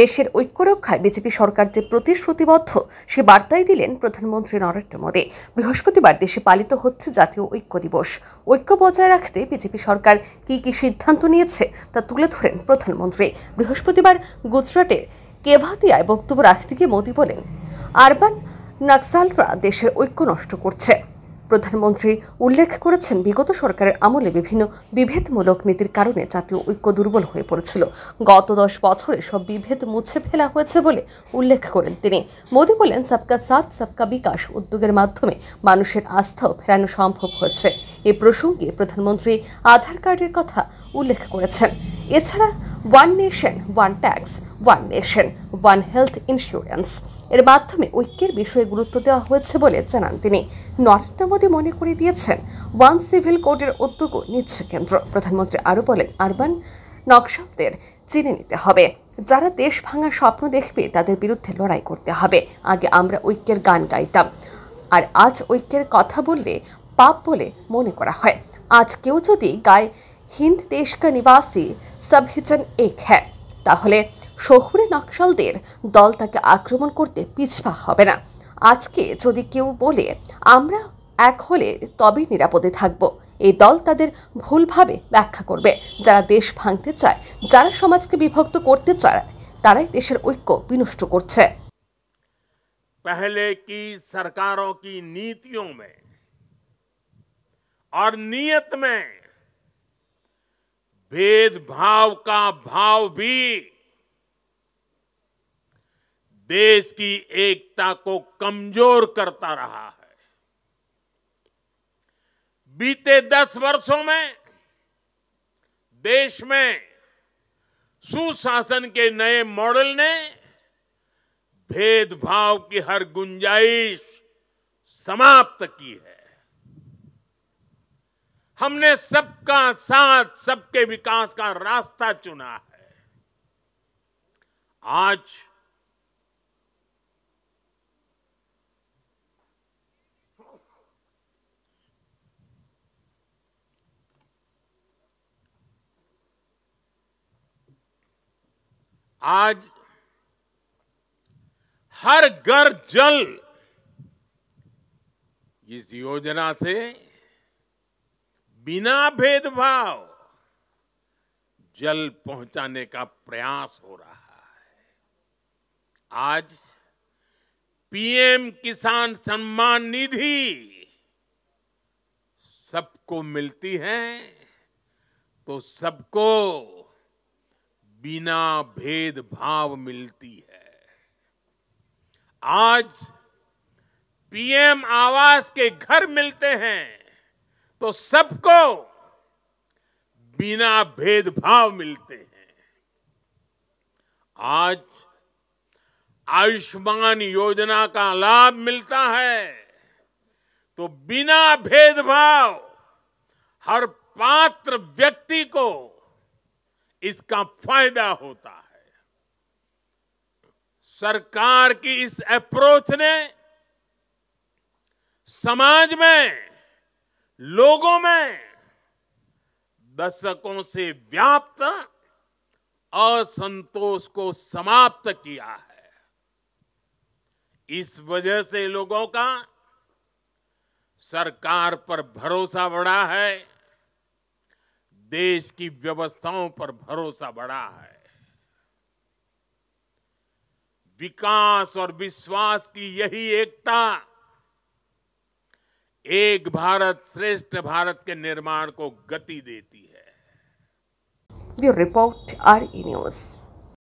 দেশের ঐক্য রক্ষায় বিজেপি সরকার যে প্রতিশ্রুতিবদ্ধ সে বার্তাই দিলেন প্রধানমন্ত্রী নরেন্দ্র মোদী বৃহস্পতিবার দেশে পালিত হচ্ছে জাতীয় ঐক্য দিবস ঐক্য বজায় রাখতে বিজেপি সরকার কি কি সিদ্ধান্ত নিয়েছে তা তুলে ধরেন প্রধানমন্ত্রী বৃহস্পতিবার গুজরাটের কেভাতিয়ায় বক্তব্য রাখতে গিয়ে মোদী বলেন আরবান নাকসালরা দেশের ঐক্য নষ্ট করছে প্রধানমন্ত্রী উল্লেখ করেছেন বিগত সরকারের আমলে বিভিন্ন বিভেদমূলক নীতির কারণে জাতীয় ঐক্য দুর্বল হয়ে পড়েছিল গত দশ বছরে সব বিভেদ মুছে ফেলা হয়েছে বলে উল্লেখ করেন তিনি মোদী বলেন সবকা সাথ সবকা বিকাশ উদ্যোগের মাধ্যমে মানুষের আস্থাও ফেরানো সম্ভব হয়েছে এ প্রসঙ্গে প্রধানমন্ত্রী আধার কার্ডের কথা উল্লেখ করেছেন এছাড়া one nation one tax one nation one health insurance এর মাধ্যমে ঐক্যের বিষয়ে গুরুত্ব দেওয়া হয়েছে বলে জানান তিনি নরেন্দ্র মোদী মনে করে দিয়েছেন ওয়ান সিভিল কোডের উদ্যোগও নিচ্ছে কেন্দ্র প্রধানমন্ত্রী আরও বলেন আরবান নকশাদের চিনে নিতে হবে যারা দেশ ভাঙার স্বপ্ন দেখবে তাদের বিরুদ্ধে লড়াই করতে হবে আগে আমরা ঐক্যের গান গাইতাম আর আজ ঐক্যের কথা বললে পাপ বলে মনে করা হয় আজ কেউ যদি গায়ে হিন্দ দেশ কা নিবাসী সব এক হ্যাঁ তাহলে শহুরে নকশালদের দল তাকে আক্রমণ করতে পিছপা হবে না আজকে যদি কেউ বলে আমরা এক হলে তবেই নিরাপদে থাকব এই দল তাদের ভুলভাবে ব্যাখ্যা করবে যারা দেশ ভাঙতে চায় যারা সমাজকে বিভক্ত করতে চায় তারাই দেশের ঐক্য বিনষ্ট করছে পহলে কি সরকারও কি নীতিও মে আর नियत में भेदभाव কা भाव देश की एकता को कमजोर करता रहा है बीते दस वर्षों में देश में सुशासन के नए मॉडल ने भेदभाव की हर गुंजाइश समाप्त की है हमने सबका साथ सबके विकास का रास्ता चुना है आज आज हर घर जल इस योजना से बिना भेदभाव जल पहुंचाने का प्रयास हो रहा है आज पीएम किसान सम्मान निधि सबको मिलती है तो सबको बिना भेदभाव मिलती है आज पीएम आवास के घर मिलते हैं तो सबको बिना भेदभाव मिलते हैं आज आयुष्मान योजना का लाभ मिलता है तो बिना भेदभाव हर पात्र व्यक्ति को इसका फायदा होता है सरकार की इस अप्रोच ने समाज में लोगों में दशकों से व्याप्त असंतोष को समाप्त किया है इस वजह से लोगों का सरकार पर भरोसा बढ़ा है देश की व्यवस्थाओं पर भरोसा बढ़ा है विकास और विश्वास की यही एकता एक भारत श्रेष्ठ भारत के निर्माण को गति देती है ब्यूरो रिपोर्ट आर न्यूज़